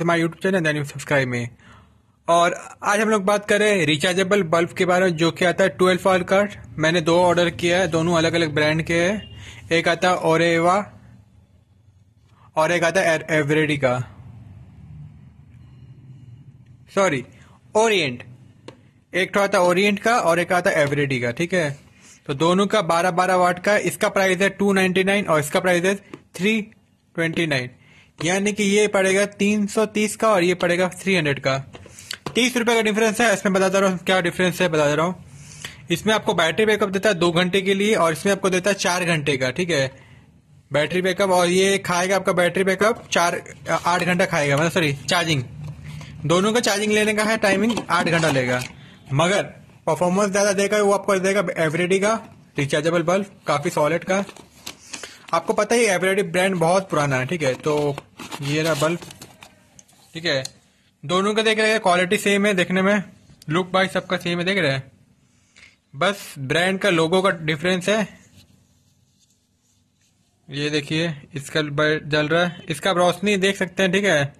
to my YouTube channel then subscribe में और आज हम लोग बात कर रहे हैं रिचार्जेबल बल्ब के बारे में जो कि आता है ट्वेल्व आर कार्ड मैंने दो ऑर्डर किया है दोनों अलग अलग ब्रांड के हैं एक आता है ओरेवा और एक आता है एवरेडी का सॉरी ओरिएंट एक तो आता ओरिएंट का और एक आता एवरेडी का ठीक है तो दोनों का 12 12 वाट का इसका प्राइस है 299 और इसका प्राइस है 329 यानी कि ये पड़ेगा 330 का और ये पड़ेगा 300 का तीस रुपये का डिफरेंस है इसमें बताता रहा हूँ क्या डिफरेंस है बता रहा हूँ इसमें आपको बैटरी बैकअप देता है दो घंटे के लिए और इसमें आपको देता है चार घंटे का ठीक है बैटरी बैकअप और ये खाएगा आपका बैटरी बैकअप चार आठ घंटा खाएगा मतलब सॉरी चार्जिंग दोनों का चार्जिंग लेने का है टाइमिंग आठ घंटा लेगा मगर परफॉर्मेंस ज़्यादा देगा वो आपको देगा एवरेडी का रिचार्जेबल बल्ब काफ़ी सॉलिड का आपको पता ही एवरेडी ब्रांड बहुत पुराना है ठीक है तो ये रहा बल्ब ठीक है दोनों का देख रहे हैं क्वालिटी सेम है देखने में लुक वाइज सबका सेम है देख रहे हैं बस ब्रांड का लोगो का डिफरेंस है ये देखिए इसका बल्ब जल रहा है इसका रोशनी देख सकते हैं ठीक है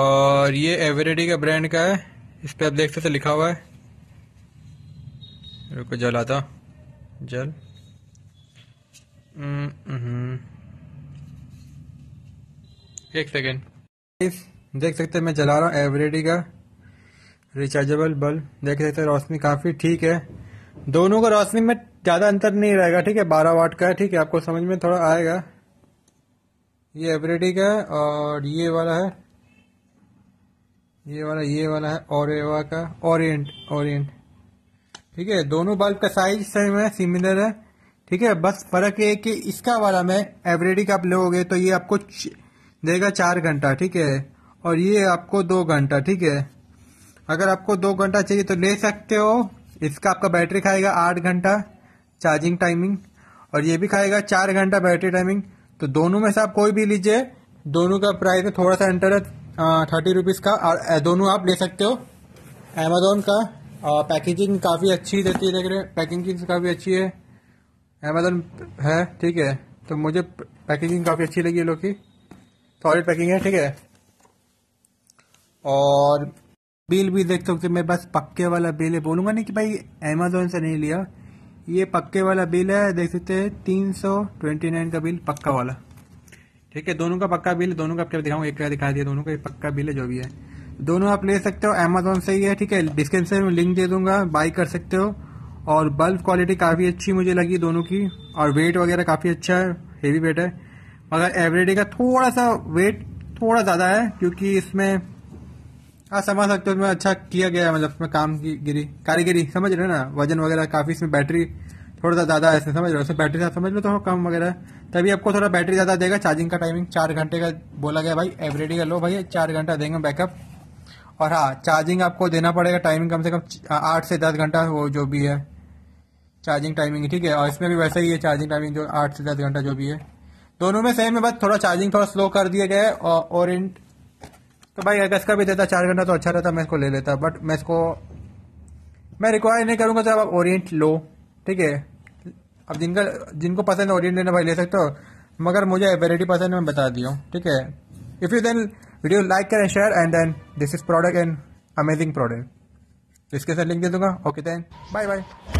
और ये एवरेडी का ब्रांड का है इस पर आप देख सकते लिखा हुआ है रुको जल आता जल हम्म, एक सेकेंड देख सकते हैं मैं चला रहा हूँ एवरेडी का रिचार्जेबल बल्ब देख सकते हैं रोशनी काफ़ी ठीक है दोनों का रोशनी में ज़्यादा अंतर नहीं रहेगा ठीक है बारह वाट का है ठीक है आपको समझ में थोड़ा आएगा ये एवरेडी का है और ये वाला है ये वाला ये वाला है और का ओरिएंट ओरिएंट ठीक है दोनों बल्ब का साइज सेम है सिमिलर है ठीक है बस फर्क ये है कि इसका वाला में एवरेडी का आप लोगे तो ये आपको देगा चार घंटा ठीक है और ये आपको दो घंटा ठीक है अगर आपको दो घंटा चाहिए तो ले सकते हो इसका आपका बैटरी खाएगा आठ घंटा चार्जिंग टाइमिंग और ये भी खाएगा चार घंटा बैटरी टाइमिंग तो दोनों में से आप कोई भी लीजिए दोनों का प्राइस में थोड़ा सा अंतर है थर्टी रुपीज़ का और दोनों आप ले सकते हो अमेजोन का और पैकेजिंग काफ़ी अच्छी रहती है देख रहे पैकेजिंग काफ़ी अच्छी है अमेजोन है ठीक है तो मुझे पैकेजिंग काफ़ी अच्छी लगी लोग की सॉलिड पैकिंग है ठीक है और बिल भी देख सकते मैं बस पक्के वाला बिल है बोलूंगा नहीं कि भाई अमेजोन से नहीं लिया ये पक्के वाला बिल है देख सकते हैं तीन सौ ट्वेंटी नाइन का बिल पक्का वाला ठीक है दोनों का पक्का बिल दोनों का आपके दिखाऊंगा एक का दिखा दिया दोनों का पक्का बिल है जो भी है दोनों आप ले सकते हो अमेजोन से ही है ठीक है डिस्क्रिप्शन में लिंक दे दूंगा बाई कर सकते हो और बल्ब क्वालिटी काफ़ी अच्छी मुझे लगी दोनों की और वेट वगैरह काफ़ी अच्छा है हेवी वेट है मगर एवरीडे का थोड़ा सा वेट थोड़ा ज़्यादा है क्योंकि इसमें हाँ समझ सकते हो इसमें अच्छा किया गया है मतलब इसमें काम की गिरी कारीगिरी समझ रहे हो ना वजन वगैरह काफ़ी इसमें बैटरी थोड़ा सा ज़्यादा है इसमें समझ रहे हो इसमें बैटरी समझ लो तो थोड़ा कम वगैरह तभी आपको थोड़ा बैटरी ज़्यादा देगा चार्जिंग का टाइमिंग चार घंटे का बोला गया भाई एवरेडी का लो भाई चार घंटा देंगे बैकअप और हाँ चार्जिंग आपको देना पड़ेगा टाइमिंग कम से कम हाँ, आठ से दस घंटा वो जो भी है चार्जिंग टाइमिंग ठीक है और इसमें भी वैसा ही है चार्जिंग टाइमिंग जो आठ से दस घंटा जो भी है दोनों में सेम है बस थोड़ा चार्जिंग थोड़ा स्लो कर दिया गया है और इन तो भाई अगर इसका भी देता चार घंटा तो अच्छा रहता मैं इसको ले लेता बट मैं इसको मैं रिक्वायर नहीं करूँगा जब आप ओरिएंट लो ठीक है अब जिनका जिनको पसंद है ओरिएंट लेना भाई ले सकते हो मगर मुझे वेराइटी पसंद है मैं बता दिया ठीक है if you then video like and share and then this is product and amazing product इसके साथ लिंक दे दूंगा ओके देन बाय बाय